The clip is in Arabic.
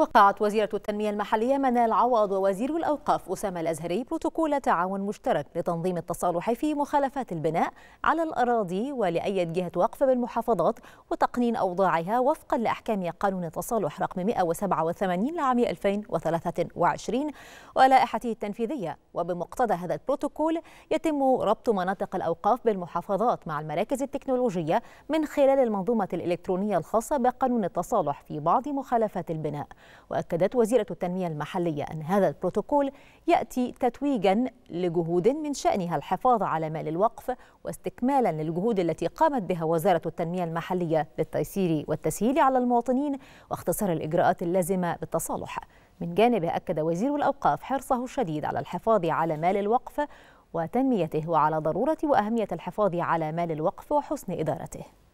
وقعت وزيرة التنمية المحلية منال عوض ووزير الأوقاف أسامة الأزهري بروتوكول تعاون مشترك لتنظيم التصالح في مخالفات البناء على الأراضي ولأية جهة وقف بالمحافظات وتقنين أوضاعها وفقا لأحكام قانون التصالح رقم 187 لعام 2023 ولائحته التنفيذية وبمقتضى هذا البروتوكول يتم ربط مناطق الأوقاف بالمحافظات مع المراكز التكنولوجية من خلال المنظومة الإلكترونية الخاصة بقانون التصالح في بعض مخالفات البناء وأكدت وزيرة التنمية المحلية أن هذا البروتوكول يأتي تتويجا لجهود من شأنها الحفاظ على مال الوقف واستكمالا للجهود التي قامت بها وزارة التنمية المحلية للتيسير والتسهيل على المواطنين واختصار الإجراءات اللازمة بالتصالح من جانبه أكد وزير الأوقاف حرصه الشديد على الحفاظ على مال الوقف وتنميته وعلى ضرورة وأهمية الحفاظ على مال الوقف وحسن إدارته